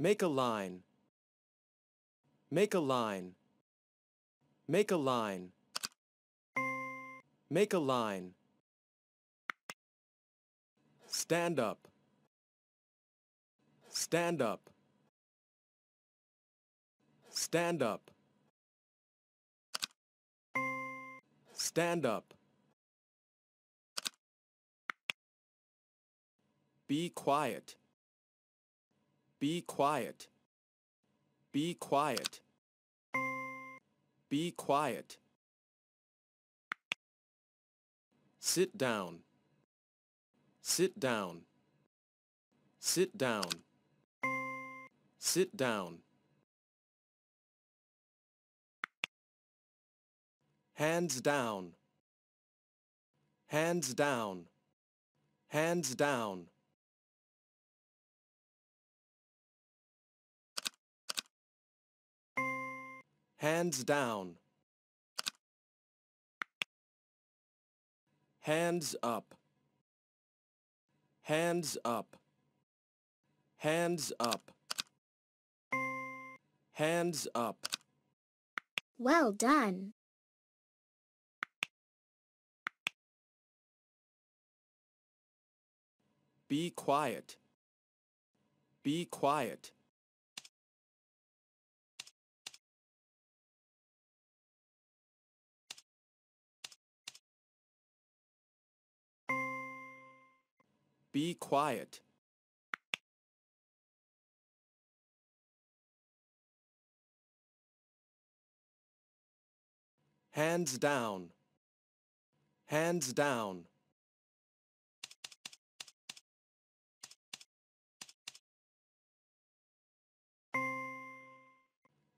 Make a line. Make a line. Make a line. Make a line. Stand up. Stand up. Stand up. Stand up. Be quiet. Be quiet. Be quiet. Be quiet. Sit down. Sit down. Sit down. Sit down. Hands down. Hands down. Hands down. Hands down. Hands up. Hands up. Hands up. Hands up. Well done. Be quiet. Be quiet. Be quiet. Hands down. Hands down.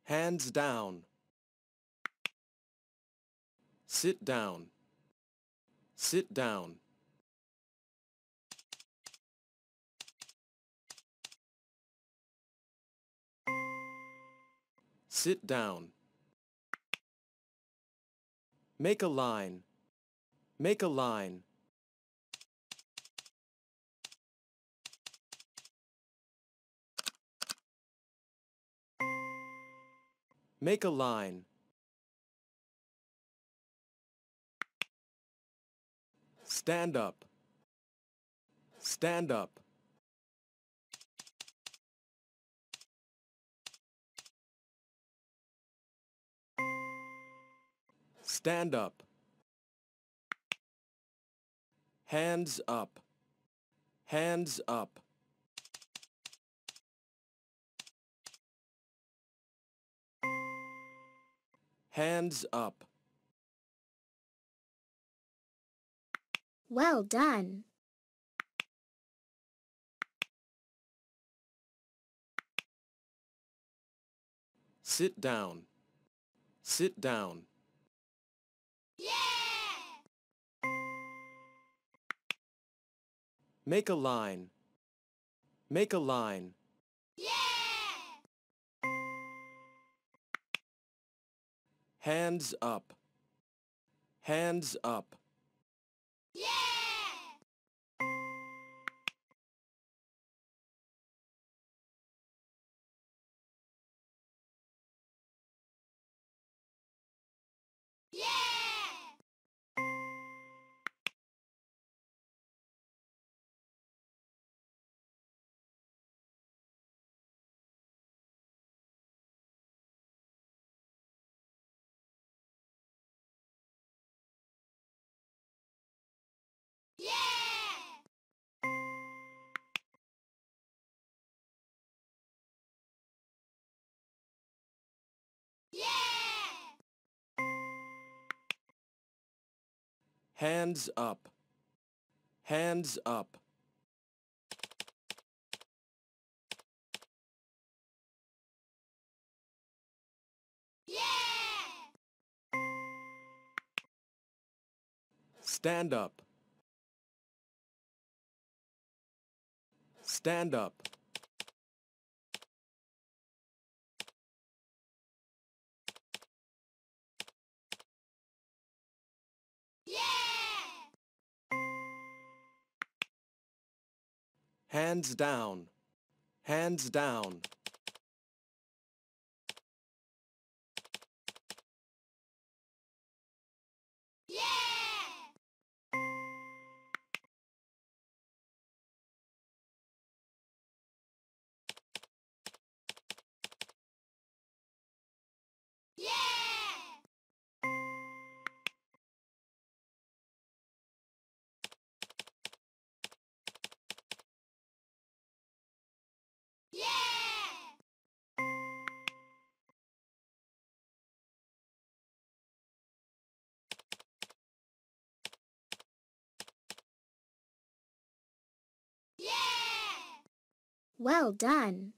Hands down. Sit down. Sit down. Sit down. Make a line. Make a line. Make a line. Stand up. Stand up. Stand up. Hands up. Hands up. Hands up. Well done. Sit down. Sit down. Make a line. Make a line. Yeah! Hands up. Hands up. Yeah! Hands up. Hands up. Yeah! Stand up. Stand up. Hands down. Hands down. Well done.